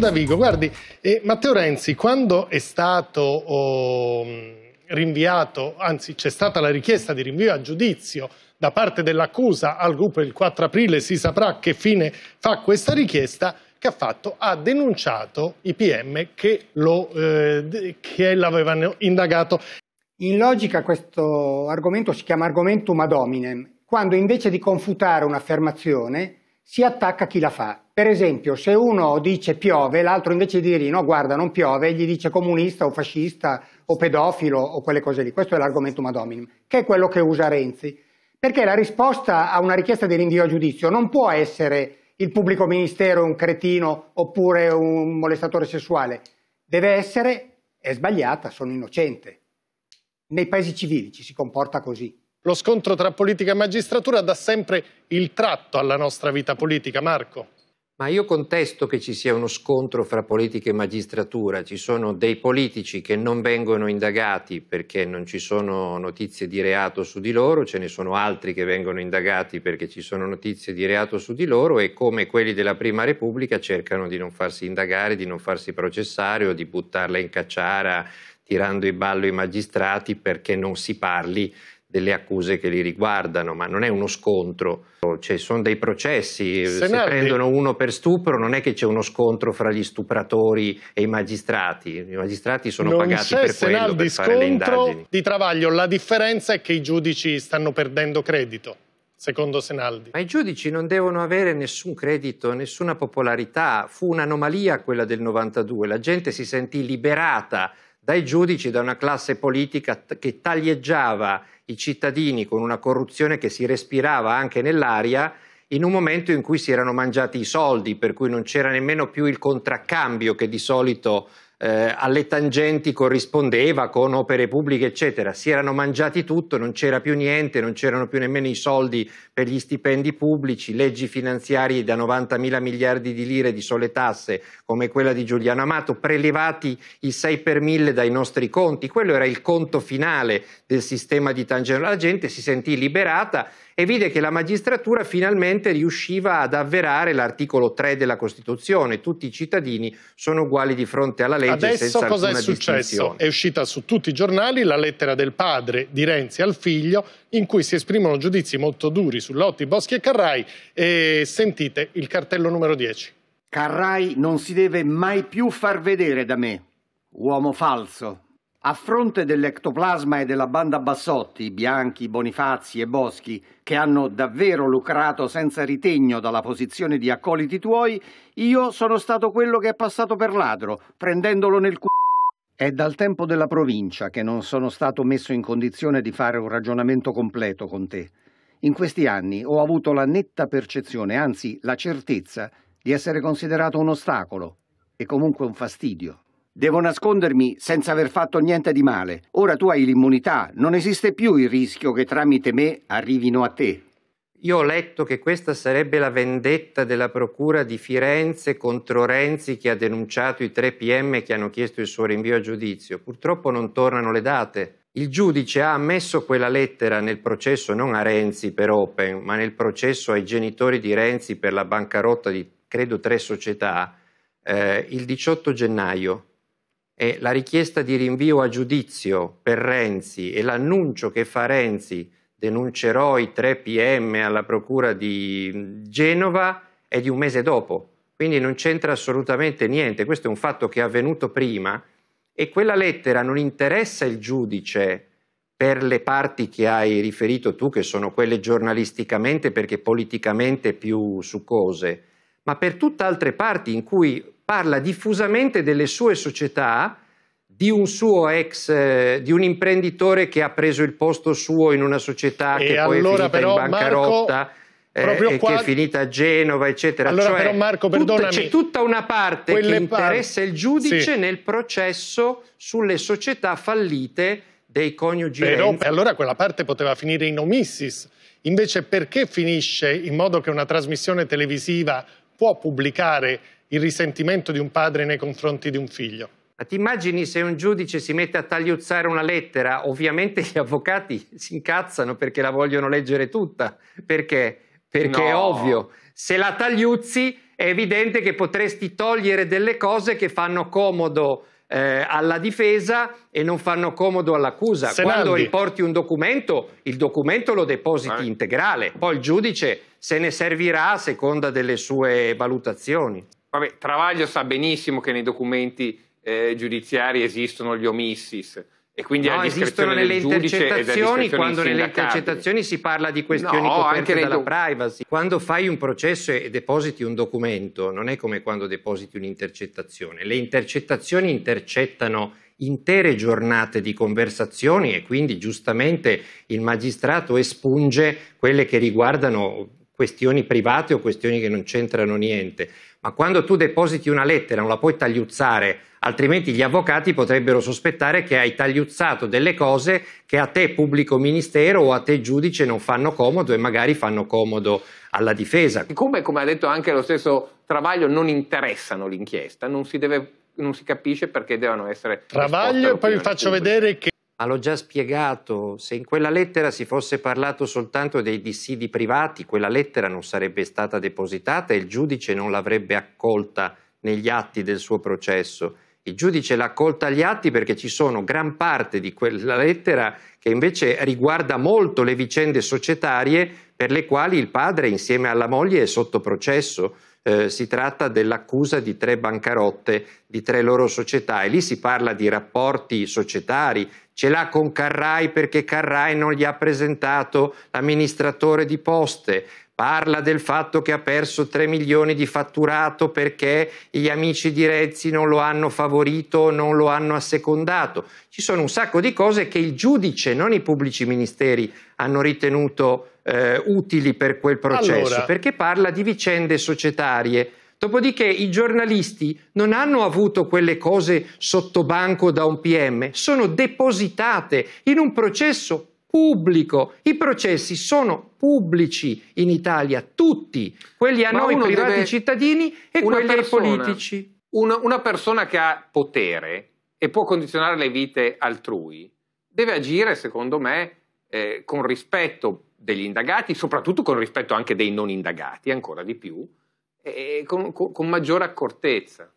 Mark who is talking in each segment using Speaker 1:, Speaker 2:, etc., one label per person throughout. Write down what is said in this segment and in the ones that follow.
Speaker 1: Davigo, guardi, eh, Matteo Renzi quando è stato oh, rinviato, anzi c'è stata la richiesta di rinvio a giudizio da parte dell'accusa al gruppo il 4 aprile, si saprà che fine fa questa richiesta, che ha fatto? Ha denunciato i PM eh, che l'avevano eh, indagato. In logica questo argomento si chiama argomentum ad hominem, quando invece di confutare un'affermazione
Speaker 2: si attacca chi la fa. Per esempio, se uno dice piove, l'altro invece di dirgli no, guarda, non piove, gli dice comunista o fascista o pedofilo o quelle cose lì. Questo è l'argomento madominum, che è quello che usa Renzi. Perché la risposta a una richiesta di rinvio a giudizio non può essere il pubblico ministero è un cretino oppure un molestatore sessuale. Deve essere, è sbagliata, sono innocente. Nei paesi civili ci si
Speaker 1: comporta così. Lo scontro tra politica e magistratura dà sempre il tratto alla nostra vita politica, Marco.
Speaker 2: Ma io contesto che ci sia uno scontro fra politica e magistratura, ci sono dei politici che non vengono indagati perché non ci sono notizie di reato su di loro, ce ne sono altri che vengono indagati perché ci sono notizie di reato su di loro e come quelli della Prima Repubblica cercano di non farsi indagare, di non farsi processare o di buttarla in cacciara tirando in ballo i magistrati perché non si parli delle accuse che li riguardano, ma non è uno scontro, cioè, sono dei processi, se, se prendono uno per stupro non è che c'è uno scontro fra gli stupratori e i magistrati, i magistrati sono non pagati per Senaldi quello, per fare le indagini.
Speaker 1: di Travaglio, la differenza è che i giudici stanno perdendo credito. Secondo Senaldi. Ma i giudici non devono avere
Speaker 2: nessun credito, nessuna popolarità. Fu un'anomalia quella del 92. La gente si sentì liberata dai giudici, da una classe politica che taglieggiava i cittadini con una corruzione che si respirava anche nell'aria in un momento in cui si erano mangiati i soldi, per cui non c'era nemmeno più il contraccambio che di solito eh, alle tangenti corrispondeva con opere pubbliche, eccetera. Si erano mangiati tutto, non c'era più niente, non c'erano più nemmeno i soldi per gli stipendi pubblici, leggi finanziarie da 90 mila miliardi di lire di sole tasse, come quella di Giuliano Amato, prelevati i 6 per 1000 dai nostri conti. Quello era il conto finale del sistema di tangenti. La gente si sentì liberata e vide che la magistratura finalmente riusciva ad avverare l'articolo 3 della Costituzione. Tutti i cittadini sono uguali di fronte alla legge legge Adesso cosa è successo?
Speaker 1: È uscita su tutti i giornali la lettera del padre di Renzi al figlio in cui si esprimono giudizi molto duri su Lotti, Boschi e Carrai e sentite il cartello numero 10. Carrai non si deve mai più far vedere da
Speaker 2: me, uomo falso, a fronte dell'ectoplasma e della banda Bassotti, Bianchi, Bonifazi e Boschi, che hanno davvero lucrato senza ritegno dalla posizione di accoliti tuoi, io sono stato quello che è passato per ladro, prendendolo nel c***o. È dal tempo della provincia che non sono stato messo in condizione di fare un ragionamento completo con te. In questi anni ho avuto la netta percezione, anzi la certezza, di essere considerato un ostacolo e comunque un fastidio. Devo nascondermi senza aver fatto niente di male. Ora tu hai l'immunità, non esiste più il rischio che tramite me arrivino a te. Io ho letto che questa sarebbe la vendetta della Procura di Firenze contro Renzi che ha denunciato i tre PM che hanno chiesto il suo rinvio a giudizio. Purtroppo non tornano le date. Il giudice ha ammesso quella lettera nel processo non a Renzi per Open, ma nel processo ai genitori di Renzi per la bancarotta di credo tre società eh, il 18 gennaio eh, la richiesta di rinvio a giudizio per Renzi e l'annuncio che fa Renzi denuncerò i 3 PM alla Procura di Genova è di un mese dopo, quindi non c'entra assolutamente niente, questo è un fatto che è avvenuto prima e quella lettera non interessa il giudice per le parti che hai riferito tu, che sono quelle giornalisticamente perché politicamente più succose, ma per tutte altre parti in cui parla diffusamente delle sue società, di un suo ex, eh, di un imprenditore che ha preso il posto suo in una società e che allora poi è finita però, in bancarotta. Marco... Eh, qua... che è finita a Genova, eccetera. Allora, cioè, però Marco, perdonami, tutta, c'è tutta una parte che interessa par... il giudice sì. nel
Speaker 1: processo sulle società fallite dei coniugi Però, Allora quella parte poteva finire in omissis. Invece perché finisce in modo che una trasmissione televisiva può pubblicare il risentimento di un padre nei confronti di un figlio. Ma ti immagini se un giudice si mette a tagliuzzare una lettera? Ovviamente gli avvocati si
Speaker 2: incazzano perché la vogliono leggere tutta. Perché? Perché no. è ovvio. Se la tagliuzzi è evidente che potresti togliere delle cose che fanno comodo eh, alla difesa e non fanno comodo all'accusa. Senandi. Quando riporti un documento, il documento lo depositi eh. integrale, poi il giudice se ne servirà a seconda delle sue valutazioni.
Speaker 3: Vabbè, Travaglio sa benissimo che nei documenti eh, giudiziari esistono gli omissis. E quindi no, esistono nelle intercettazioni quando nelle intercettazioni
Speaker 2: si parla di questioni no, coperte dalla do... privacy. Quando fai un processo e depositi un documento, non è come quando depositi un'intercettazione. Le intercettazioni intercettano intere giornate di conversazioni e quindi giustamente il magistrato espunge quelle che riguardano questioni private o questioni che non c'entrano niente. Ma quando tu depositi una lettera non la puoi tagliuzzare, altrimenti gli avvocati potrebbero sospettare che hai tagliuzzato delle cose che a te pubblico ministero o a te giudice non fanno comodo e magari fanno comodo alla difesa. Siccome, come ha
Speaker 3: detto anche lo stesso Travaglio, non interessano l'inchiesta, non si, deve, non si capisce perché devono essere... Travaglio e poi vi faccio pubblica.
Speaker 2: vedere che ma l'ho già spiegato, se in quella lettera si fosse parlato soltanto dei dissidi privati, quella lettera non sarebbe stata depositata e il giudice non l'avrebbe accolta negli atti del suo processo. Il giudice l'ha accolta agli atti perché ci sono gran parte di quella lettera che invece riguarda molto le vicende societarie per le quali il padre insieme alla moglie è sotto processo eh, si tratta dell'accusa di tre bancarotte di tre loro società e lì si parla di rapporti societari, ce l'ha con Carrai perché Carrai non gli ha presentato l'amministratore di poste, parla del fatto che ha perso 3 milioni di fatturato perché gli amici di Rezzi non lo hanno favorito, non lo hanno assecondato. Ci sono un sacco di cose che il giudice, non i pubblici ministeri, hanno ritenuto eh, utili per quel processo, allora. perché parla di vicende societarie. Dopodiché i giornalisti non hanno avuto quelle cose sotto banco da un PM, sono depositate in un processo pubblico. I processi sono pubblici in Italia, tutti, quelli a Ma noi privati deve... cittadini e quelli persona, ai politici.
Speaker 3: Una, una persona che ha potere e può condizionare le vite altrui deve agire, secondo me, eh, con rispetto degli indagati, soprattutto con rispetto anche dei non indagati, ancora di più, e con, con, con maggiore accortezza.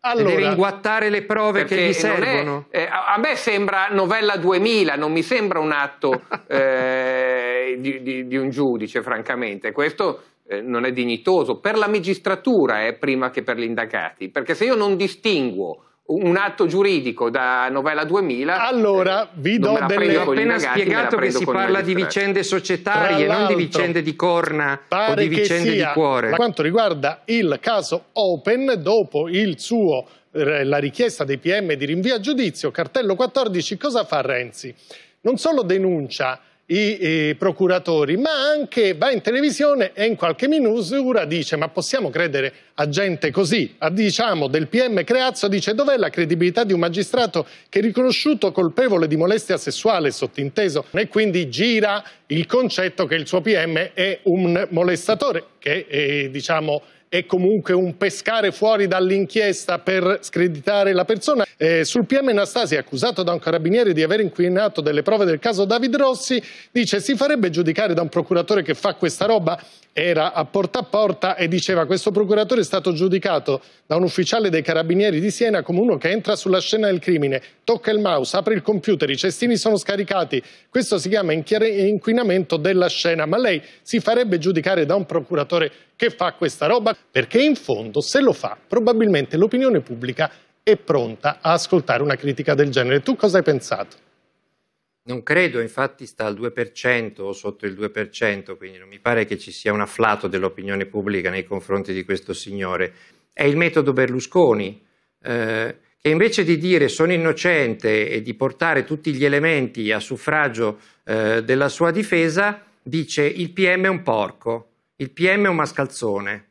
Speaker 1: Allora, deve inguattare
Speaker 3: le prove che gli servono. È, eh, a, me sembra novella 2000, non mi sembra un atto eh, di, di, di, un giudice, francamente. Questo eh, non è dignitoso per la magistratura, eh, prima che per gli indagati, perché se io non distinguo un atto giuridico da novella 2000. Allora, eh, vi do delle... Ho appena spiegato che si
Speaker 2: parla di vicende societarie, non di vicende di corna o di vicende di cuore. Per quanto
Speaker 1: riguarda il caso Open, dopo il suo eh, la richiesta dei PM di rinvio a giudizio, cartello 14, cosa fa Renzi? Non solo denuncia i eh, procuratori, ma anche va in televisione e in qualche misura dice ma possiamo credere a gente così, a, diciamo del PM Creazzo, dice dov'è la credibilità di un magistrato che è riconosciuto colpevole di molestia sessuale, sottinteso, e quindi gira il concetto che il suo PM è un molestatore, che eh, diciamo è comunque un pescare fuori dall'inchiesta per screditare la persona. Eh, sul PM Anastasi, accusato da un carabiniere di aver inquinato delle prove del caso David Rossi, dice si farebbe giudicare da un procuratore che fa questa roba? era a porta a porta e diceva questo procuratore è stato giudicato da un ufficiale dei carabinieri di Siena come uno che entra sulla scena del crimine, tocca il mouse, apre il computer, i cestini sono scaricati. Questo si chiama inquinamento della scena. Ma lei si farebbe giudicare da un procuratore che fa questa roba? Perché in fondo se lo fa probabilmente l'opinione pubblica è pronta a ascoltare una critica del genere. Tu cosa hai pensato?
Speaker 2: Non credo, infatti sta al 2% o sotto il 2%, quindi non mi pare che ci sia un afflato dell'opinione pubblica nei confronti di questo signore. È il metodo Berlusconi, eh, che invece di dire sono innocente e di portare tutti gli elementi a suffragio eh, della sua difesa, dice il PM è un porco, il PM è un mascalzone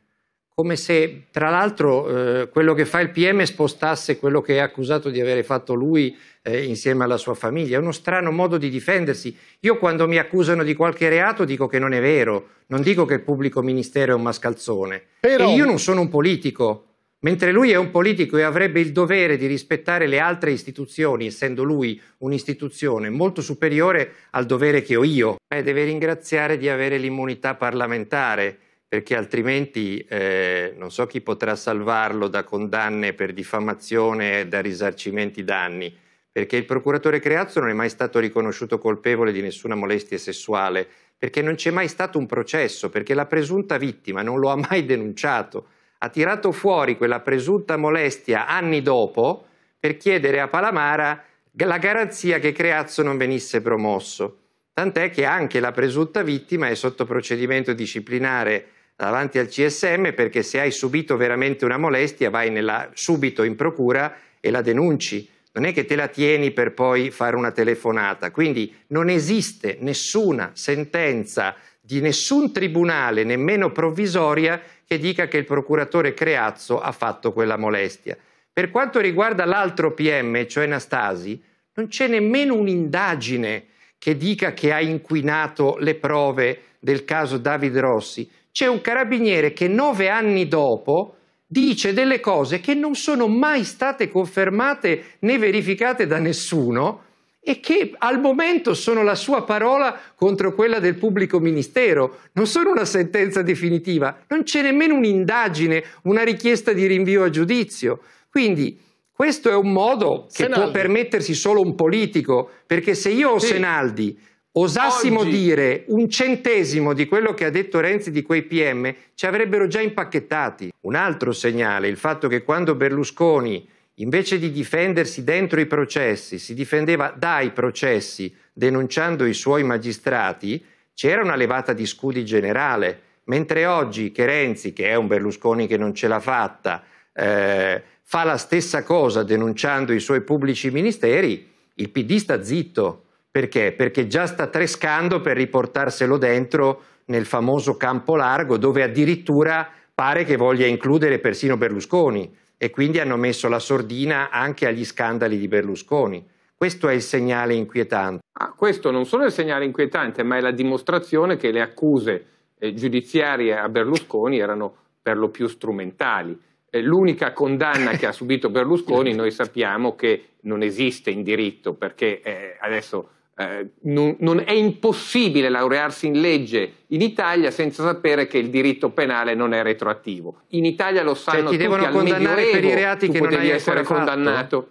Speaker 2: come se tra l'altro eh, quello che fa il PM spostasse quello che è accusato di avere fatto lui eh, insieme alla sua famiglia. È uno strano modo di difendersi. Io quando mi accusano di qualche reato dico che non è vero, non dico che il pubblico ministero è un mascalzone. Però... E io non sono un politico, mentre lui è un politico e avrebbe il dovere di rispettare le altre istituzioni, essendo lui un'istituzione molto superiore al dovere che ho io. Eh, deve ringraziare di avere l'immunità parlamentare perché altrimenti eh, non so chi potrà salvarlo da condanne per diffamazione e da risarcimenti danni, perché il procuratore Creazzo non è mai stato riconosciuto colpevole di nessuna molestia sessuale, perché non c'è mai stato un processo, perché la presunta vittima non lo ha mai denunciato, ha tirato fuori quella presunta molestia anni dopo per chiedere a Palamara la garanzia che Creazzo non venisse promosso. Tant'è che anche la presunta vittima è sotto procedimento disciplinare davanti al CSM perché se hai subito veramente una molestia vai nella, subito in procura e la denunci. Non è che te la tieni per poi fare una telefonata. Quindi non esiste nessuna sentenza di nessun tribunale, nemmeno provvisoria, che dica che il procuratore Creazzo ha fatto quella molestia. Per quanto riguarda l'altro PM, cioè Nastasi, non c'è nemmeno un'indagine che dica che ha inquinato le prove del caso Davide Rossi c'è un carabiniere che nove anni dopo dice delle cose che non sono mai state confermate né verificate da nessuno e che al momento sono la sua parola contro quella del pubblico ministero, non sono una sentenza definitiva, non c'è nemmeno un'indagine, una richiesta di rinvio a giudizio. Quindi questo è un modo che Senaldi. può permettersi solo un politico, perché se io ho sì. Senaldi osassimo Oggi. dire un centesimo di quello che ha detto Renzi di quei PM, ci avrebbero già impacchettati. Un altro segnale, il fatto che quando Berlusconi, invece di difendersi dentro i processi, si difendeva dai processi denunciando i suoi magistrati, c'era una levata di scudi generale, mentre oggi che Renzi, che è un Berlusconi che non ce l'ha fatta, eh, fa la stessa cosa denunciando i suoi pubblici ministeri, il PD sta zitto. Perché? Perché già sta trescando per riportarselo dentro nel famoso campo largo dove addirittura pare che voglia includere persino Berlusconi e quindi hanno messo la sordina anche agli scandali di Berlusconi. Questo è il segnale inquietante. Ah,
Speaker 3: questo non solo è il segnale inquietante, ma è la dimostrazione che le accuse eh, giudiziarie a Berlusconi erano per lo più strumentali. Eh, l'unica condanna che ha subito Berlusconi noi sappiamo che non esiste in diritto perché eh, adesso eh, non, non, è impossibile laurearsi in legge in Italia senza sapere che il diritto penale non è retroattivo. In Italia lo cioè, sanno cioè, ti devono tutti, condannare per i reati tu che non hai essere condannato. Fatto.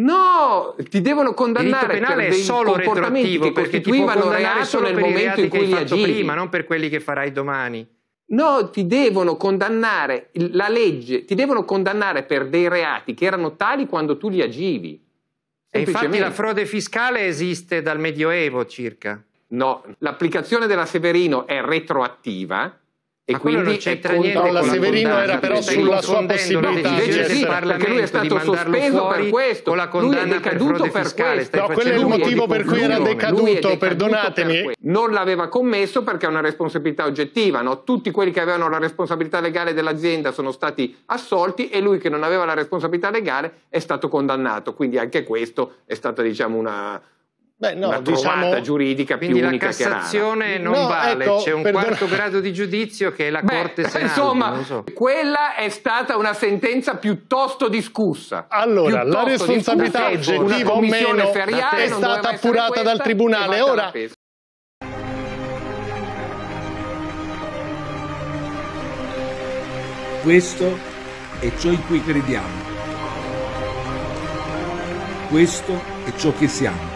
Speaker 3: No, ti devono condannare il per dei solo comportamenti che costituivano reato nel momento in cui li agivi. prima, non
Speaker 2: per quelli che farai domani.
Speaker 3: No, ti devono condannare la legge, ti devono condannare per dei reati che erano tali quando tu li
Speaker 2: agivi. E infatti la frode fiscale esiste dal Medioevo circa. No, l'applicazione della Severino è retroattiva, e Ma quindi non c'entra niente. No, la
Speaker 3: Severino la era però sulla sua possibilità di essere sì, perché lui è stato sospeso per
Speaker 1: questo, la condanna è decaduto per, per fiscale, questo. No, quello è il motivo per cui era decaduto, decaduto perdonatemi.
Speaker 3: Per non l'aveva commesso perché è una responsabilità oggettiva, no? Tutti quelli che avevano la responsabilità legale dell'azienda sono stati assolti e lui che non aveva la responsabilità legale è stato condannato, quindi anche questo è stata diciamo una
Speaker 1: Beh, no, una diciamo,
Speaker 3: giuridica più Quindi la Cassazione non no, vale, ecco, c'è un perdona. quarto grado
Speaker 2: di giudizio che è la Beh, Corte Senale. Insomma, so.
Speaker 3: quella è stata una sentenza piuttosto discussa. Allora, piuttosto la responsabilità oggettiva o meno è stata appurata dal Tribunale. Ora, questo è ciò in cui crediamo. Questo è ciò che siamo.